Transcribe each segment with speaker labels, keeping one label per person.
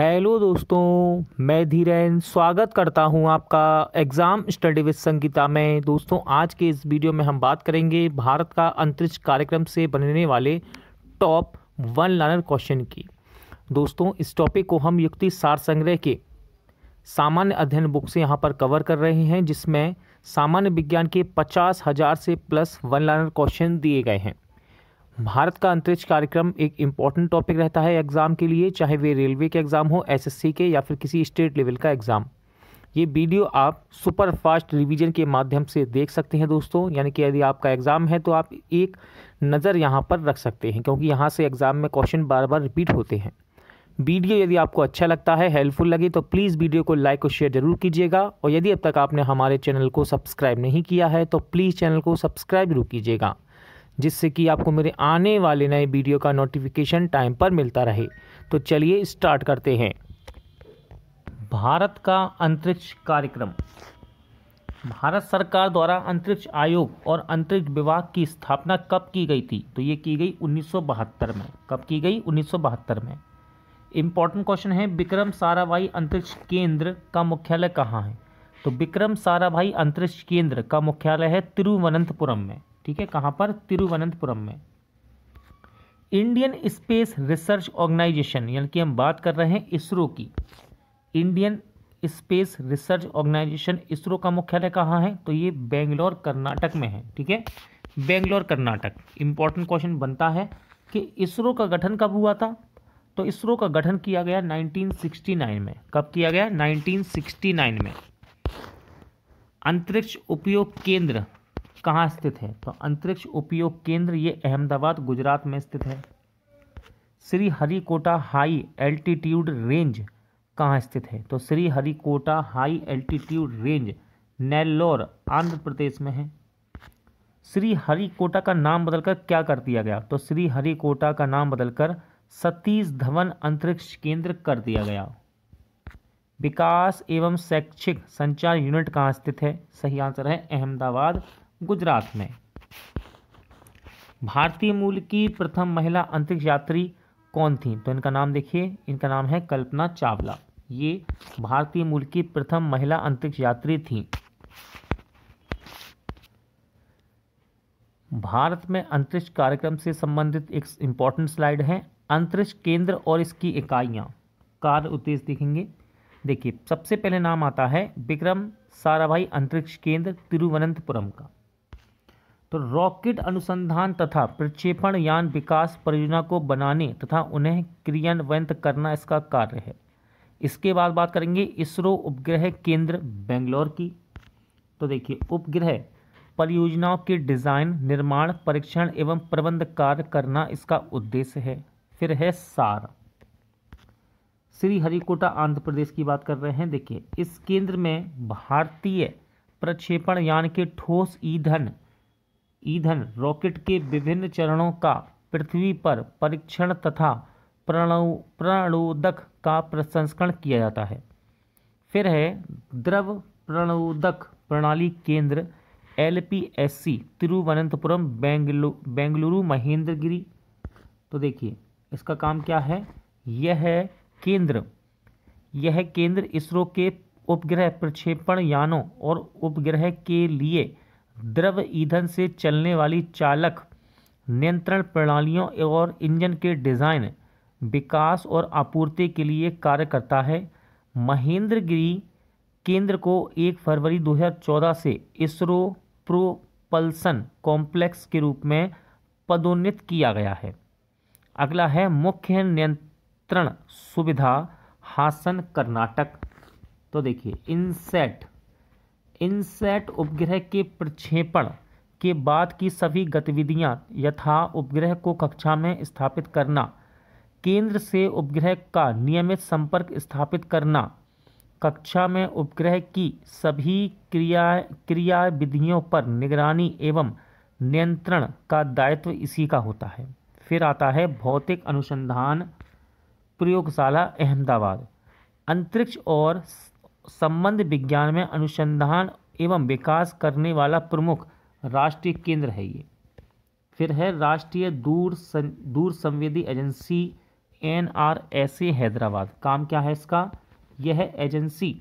Speaker 1: hello दोस्तों मैं धीरेन स्वागत करता हूं आपका एग्ज़ाम स्टडी विद संगीता में दोस्तों आज के इस वीडियो में हम बात करेंगे भारत का अंतरिक्ष कार्यक्रम से बनने वाले टॉप वन लाइनर क्वेश्चन की दोस्तों इस टॉपिक को हम युक्ति सार संग्रह के सामान्य अध्ययन बुक से यहाँ पर कवर कर रहे हैं जिसमें सामान्य विज्ञान के पचास हज़ार से प्लस वन लाइनर क्वेश्चन दिए गए हैं भारत का अंतरिक्ष कार्यक्रम एक इम्पॉर्टेंट टॉपिक रहता है एग्ज़ाम के लिए चाहे वे रेलवे के एग्ज़ाम हो एसएससी के या फिर किसी स्टेट लेवल का एग्ज़ाम ये वीडियो आप सुपर फास्ट रिवीजन के माध्यम से देख सकते हैं दोस्तों यानी कि यदि आपका एग्ज़ाम है तो आप एक नज़र यहाँ पर रख सकते हैं क्योंकि यहाँ से एग्ज़ाम में क्वेश्चन बार बार रिपीट होते हैं वीडियो यदि आपको अच्छा लगता है हेल्पफुल लगे तो प्लीज़ वीडियो को लाइक और शेयर ज़रूर कीजिएगा और यदि अब तक आपने हमारे चैनल को सब्सक्राइब नहीं किया है तो प्लीज़ चैनल को सब्सक्राइब जरूर कीजिएगा जिससे कि आपको मेरे आने वाले नए वीडियो का नोटिफिकेशन टाइम पर मिलता रहे तो चलिए स्टार्ट करते हैं भारत का अंतरिक्ष कार्यक्रम भारत सरकार द्वारा अंतरिक्ष आयोग और अंतरिक्ष विभाग की स्थापना कब की गई थी तो ये की गई 1972 में कब की गई 1972 में इम्पॉर्टेंट क्वेश्चन है विक्रम साराभाई अंतरिक्ष केंद्र का मुख्यालय कहाँ है तो विक्रम साराभाई अंतरिक्ष केंद्र का मुख्यालय है तिरुवनंतपुरम में ठीक है कहाँ पर तिरुवनंतपुरम में इंडियन स्पेस रिसर्च ऑर्गेनाइजेशन यानी कि हम बात कर रहे हैं इसरो की Indian space research organisation ISRO का मुख्यालय कहाँ है तो ये बेंगलोर कर्नाटक में है ठीक है बेंगलोर कर्नाटक इंपॉर्टेंट क्वेश्चन बनता है कि इसरो का गठन कब हुआ था तो इसरो का गठन किया गया 1969 में कब किया गया 1969 में अंतरिक्ष उपयोग केंद्र कहाँ स्थित है तो अंतरिक्ष उपयोग केंद्र ये अहमदाबाद गुजरात में स्थित है Sriharikota high altitude range कहाँ स्थित है तो Sriharikota high altitude range Nellore Andhra Pradesh में है श्री हरिकोटा का नाम बदलकर क्या कर दिया गया तो श्री हरिकोटा का नाम बदलकर सतीश धवन अंतरिक्ष केंद्र कर दिया गया विकास एवं शैक्षिक संचार यूनिट कहाँ स्थित है सही आंसर है अहमदाबाद गुजरात में भारतीय मूल की प्रथम महिला अंतरिक्ष यात्री कौन थी तो इनका नाम देखिए इनका नाम है कल्पना चावला ये भारतीय मूल की प्रथम महिला अंतरिक्ष यात्री थी भारत में अंतरिक्ष कार्यक्रम से संबंधित एक इंपॉर्टेंट स्लाइड है अंतरिक्ष केंद्र और इसकी इकाइयां कार्य उद्देश्य देखेंगे देखिए सबसे पहले नाम आता है विक्रम साराभाई अंतरिक्ष केंद्र तिरुवनंतपुरम का तो रॉकेट अनुसंधान तथा प्रक्षेपण यान विकास परियोजना को बनाने तथा उन्हें क्रियान्वयन करना इसका कार्य है इसके बाद बात करेंगे इसरो उपग्रह केंद्र बेंगलोर की तो देखिए उपग्रह परियोजनाओं के डिज़ाइन निर्माण परीक्षण एवं प्रबंध कार्य करना इसका उद्देश्य है फिर है सार श्री हरिकोटा आंध्र प्रदेश की बात कर रहे हैं देखिए इस केंद्र में भारतीय प्रक्षेपण यान के ठोस ईंधन ईंधन रॉकेट के विभिन्न चरणों का पृथ्वी पर परीक्षण तथा प्रणोदक का प्रसंस्करण किया जाता है फिर है द्रव प्रणोदक प्रणाली केंद्र L P S C Thiruvananthapuram बेंगलु बेंगलुरु महेंद्रगिरी तो देखिए इसका काम क्या है यह है केंद्र यह केंद्र इसरो के उपग्रह प्रक्षेपण यानों और उपग्रह के लिए द्रव ईंधन से चलने वाली चालक नियंत्रण प्रणालियों और इंजन के डिज़ाइन विकास और आपूर्ति के लिए कार्य करता है महेंद्रगिरी केंद्र को 1 फरवरी 2014 से इसरो प्रोपल्सन कॉम्प्लेक्स के रूप में पदोन्नत किया गया है अगला है मुख्य नियंत्रण सुविधा हासन कर्नाटक तो देखिए इनसेट इनसेट उपग्रह के प्रक्षेपण के बाद की सभी गतिविधियां यथा उपग्रह को कक्षा में स्थापित करना केंद्र से उपग्रह का नियमित संपर्क स्थापित करना कक्षा में उपग्रह की सभी क्रिया क्रियाविधियों पर निगरानी एवं नियंत्रण का दायित्व इसी का होता है फिर आता है भौतिक अनुसंधान प्रयोगशाला अहमदाबाद अंतरिक्ष और संबंध विज्ञान में अनुसंधान एवं विकास करने वाला प्रमुख राष्ट्रीय केंद्र है ये फिर है राष्ट्रीय दूर सं, दूर संवेदी agency N R S A Hyderabad काम क्या है इसका यह एजेंसी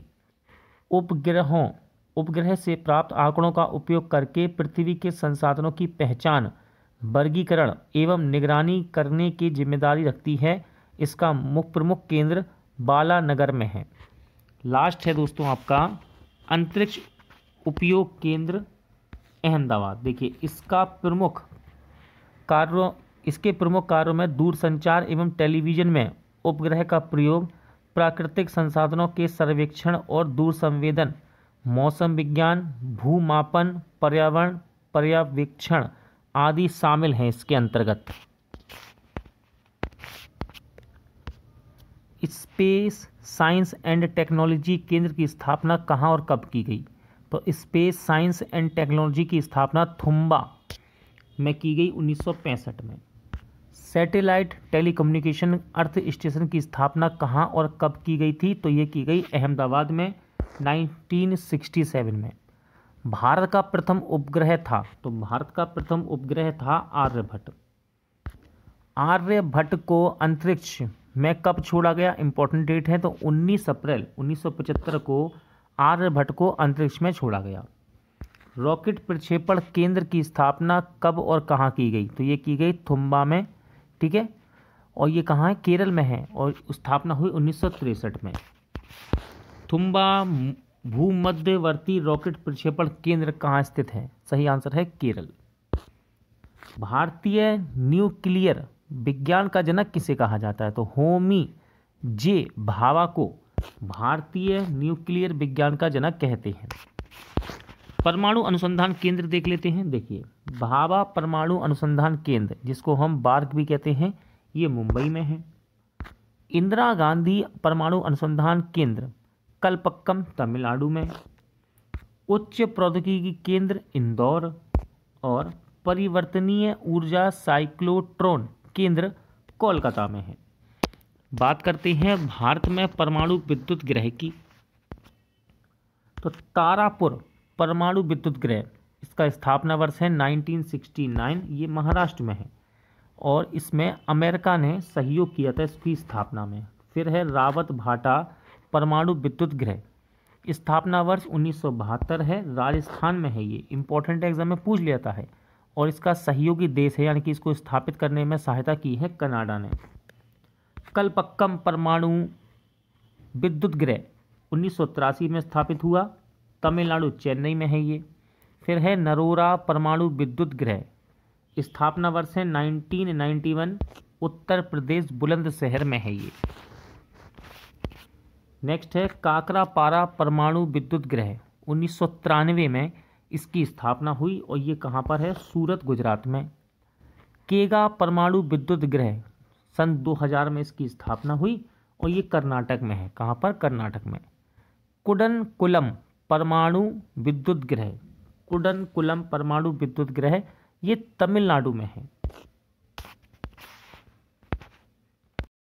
Speaker 1: उपग्रहों उपग्रह से प्राप्त आंकड़ों का उपयोग करके पृथ्वी के संसाधनों की पहचान वर्गीकरण एवं निगरानी करने की जिम्मेदारी रखती है इसका मुख्य प्रमुख केंद्र बाला नगर में है लास्ट है दोस्तों आपका अंतरिक्ष उपयोग केंद्र अहमदाबाद देखिए इसका प्रमुख कार्यों इसके प्रमुख कार्यों में दूरसंचार एवं टेलीविज़न में उपग्रह का प्रयोग प्राकृतिक संसाधनों के सर्वेक्षण और दूरसंवेदन मौसम विज्ञान भूमापन पर्यावरण पर्यवेक्षण आदि शामिल हैं इसके अंतर्गत स्पेस साइंस एंड टेक्नोलॉजी केंद्र की स्थापना कहाँ और कब की गई तो स्पेस साइंस एंड टेक्नोलॉजी की स्थापना थुम्बा में की गई 1965 में सैटेलाइट टेलीकम्युनिकेशन अर्थ स्टेशन की स्थापना कहाँ और कब की गई थी तो ये की गई अहमदाबाद में 1967 में भारत का प्रथम उपग्रह था तो भारत का प्रथम उपग्रह था आर्यभट्ट आर्यभट्ट को अंतरिक्ष में कब छोड़ा गया इंपॉर्टेंट डेट है तो 19 अप्रैल 1975 को आर्यभट्ट को अंतरिक्ष में छोड़ा गया रॉकेट प्रक्षेपण केंद्र की स्थापना कब और कहाँ की गई तो ये की गई थुम्बा में ठीक है और ये कहाँ है केरल में है और स्थापना हुई उन्नीस में थुम्बा भूमध्यवर्ती रॉकेट प्रक्षेपण केंद्र कहाँ स्थित है सही आंसर है केरल भारतीय न्यूक्लियर विज्ञान का जनक किसे कहा जाता है तो होमी जे भावा को भारतीय न्यूक्लियर विज्ञान का जनक कहते हैं परमाणु अनुसंधान केंद्र देख लेते हैं देखिए भावा परमाणु अनुसंधान केंद्र जिसको हम बार्क भी कहते हैं ये मुंबई में है इंदिरा गांधी परमाणु अनुसंधान केंद्र कलपक्कम तमिलनाडु में उच्च प्रौद्योगिकी केंद्र इंदौर और परिवर्तनीय ऊर्जा साइक्लोट्रॉन केंद्र कोलकाता में है बात करते हैं भारत में परमाणु विद्युत ग्रह की तो तारापुर परमाणु विद्युत ग्रह इसका स्थापना वर्ष है 1969 ये महाराष्ट्र में है और इसमें अमेरिका ने सहयोग किया था इसकी स्थापना में फिर है रावत भाटा परमाणु विद्युत ग्रह स्थापना वर्ष उन्नीस है राजस्थान में है ये इंपॉर्टेंट एग्जाम में पूछ था है और इसका सहयोगी देश है यानी कि इसको स्थापित करने में सहायता की है कनाडा ने कल्पक्कम परमाणु विद्युत गृह उन्नीस में स्थापित हुआ तमिलनाडु चेन्नई में है ये फिर है नरोरा परमाणु विद्युत गृह स्थापना वर्ष है 1991 उत्तर प्रदेश बुलंदशहर में है ये नेक्स्ट है काकरापारा परमाणु विद्युत गृह उन्नीस में इसकी स्थापना हुई और ये कहाँ पर है सूरत गुजरात में केगा परमाणु विद्युत गृह सन 2000 में इसकी स्थापना हुई और ये कर्नाटक में है कहाँ पर कर्नाटक में कुडन कुलम परमाणु विद्युत गृह कुडन कुलम परमाणु विद्युत ग्रह ये तमिलनाडु में है